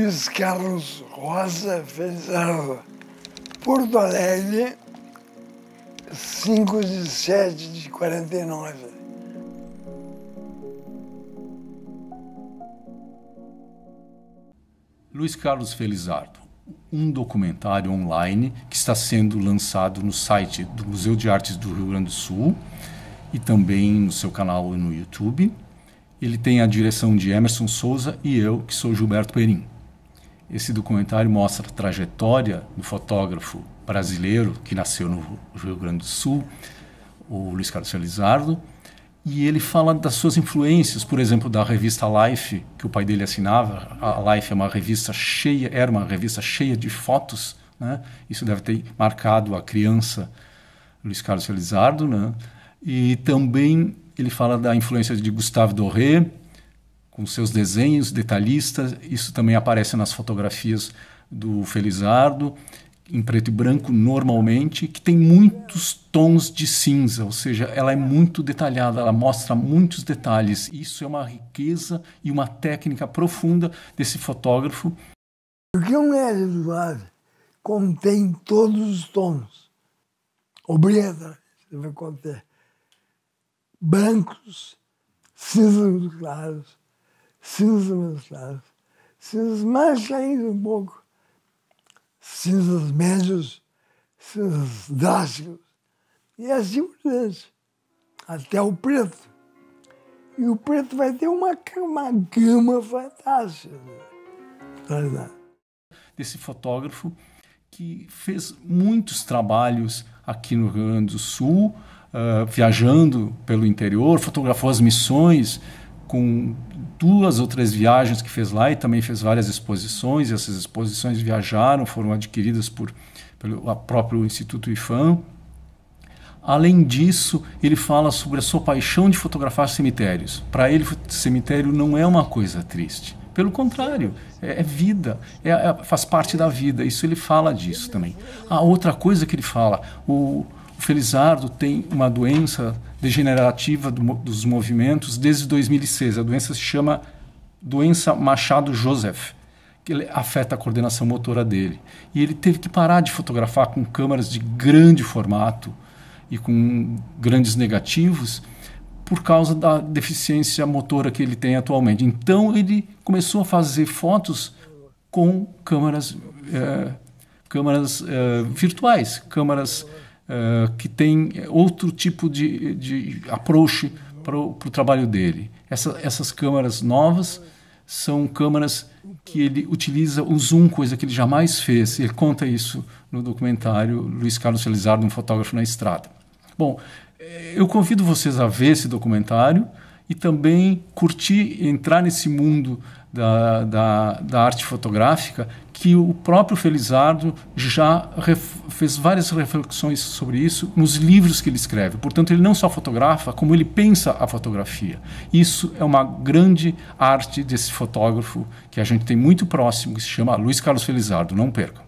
Luiz Carlos Rosa Fezerra. Porto Alegre, 5 de 7 de 49. Luiz Carlos Felizardo, um documentário online que está sendo lançado no site do Museu de Artes do Rio Grande do Sul e também no seu canal no YouTube. Ele tem a direção de Emerson Souza e eu, que sou Gilberto Perim. Esse documentário mostra a trajetória do fotógrafo brasileiro que nasceu no Rio Grande do Sul, o Luiz Carlos Felizardo, e ele fala das suas influências, por exemplo, da revista Life, que o pai dele assinava. A Life é uma revista cheia, era uma revista cheia de fotos, né? Isso deve ter marcado a criança Luiz Carlos Felizardo, né? E também ele fala da influência de Gustave Doré, com seus desenhos detalhistas. Isso também aparece nas fotografias do Felizardo, em preto e branco normalmente, que tem muitos tons de cinza, ou seja, ela é muito detalhada, ela mostra muitos detalhes. Isso é uma riqueza e uma técnica profunda desse fotógrafo. Porque um Hélio do Ar contém todos os tons. Obreda, você vai conter brancos, cinzas claros, cinzas nos cinzas mais ainda um pouco, cinzas médios, cinzas drásticos, e é assim por diante, até o preto. E o preto vai ter uma, uma gama fantástica. Desse fotógrafo que fez muitos trabalhos aqui no Rio Grande do Sul, uh, viajando pelo interior, fotografou as missões com duas ou três viagens que fez lá e também fez várias exposições. essas exposições viajaram, foram adquiridas por pelo próprio Instituto IFAM. Além disso, ele fala sobre a sua paixão de fotografar cemitérios. Para ele, cemitério não é uma coisa triste. Pelo contrário, é, é vida, é, é, faz parte da vida. Isso ele fala disso também. A outra coisa que ele fala, o, o Felizardo tem uma doença degenerativa do, dos movimentos desde 2006. A doença se chama doença Machado Joseph, que afeta a coordenação motora dele. E ele teve que parar de fotografar com câmeras de grande formato e com grandes negativos por causa da deficiência motora que ele tem atualmente. Então ele começou a fazer fotos com câmeras, é, câmeras é, virtuais, câmeras eh, que tem outro tipo de, de approach para o trabalho dele. Essa, essas câmaras novas são câmaras que ele utiliza o zoom, coisa que ele jamais fez. Ele conta isso no documentário Luiz Carlos Felizardo, um fotógrafo na estrada. Bom, eh, eu convido vocês a ver esse documentário e também curtir, entrar nesse mundo da, da, da arte fotográfica, que o próprio Felizardo já fez várias reflexões sobre isso nos livros que ele escreve. Portanto, ele não só fotografa, como ele pensa a fotografia. Isso é uma grande arte desse fotógrafo que a gente tem muito próximo, que se chama Luiz Carlos Felizardo. Não percam.